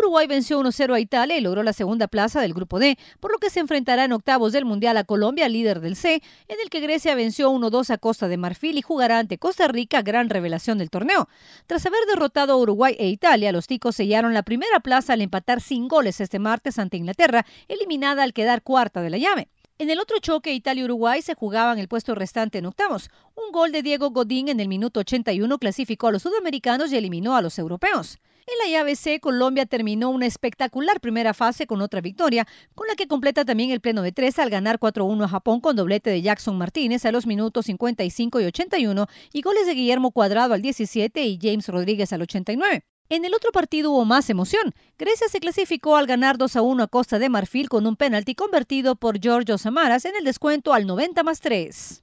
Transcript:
Uruguay venció 1-0 a Italia y logró la segunda plaza del Grupo D, por lo que se enfrentará en octavos del Mundial a Colombia, líder del C, en el que Grecia venció 1-2 a Costa de Marfil y jugará ante Costa Rica, gran revelación del torneo. Tras haber derrotado a Uruguay e Italia, los ticos sellaron la primera plaza al empatar sin goles este martes ante Inglaterra, eliminada al quedar cuarta de la llave. En el otro choque, Italia y Uruguay se jugaban el puesto restante en octavos. Un gol de Diego Godín en el minuto 81 clasificó a los sudamericanos y eliminó a los europeos. En la llave Colombia terminó una espectacular primera fase con otra victoria, con la que completa también el pleno de tres al ganar 4-1 a Japón con doblete de Jackson Martínez a los minutos 55 y 81 y goles de Guillermo Cuadrado al 17 y James Rodríguez al 89. En el otro partido hubo más emoción. Grecia se clasificó al ganar 2 a 1 a Costa de Marfil con un penalti convertido por Giorgio Samaras en el descuento al 90 más 3.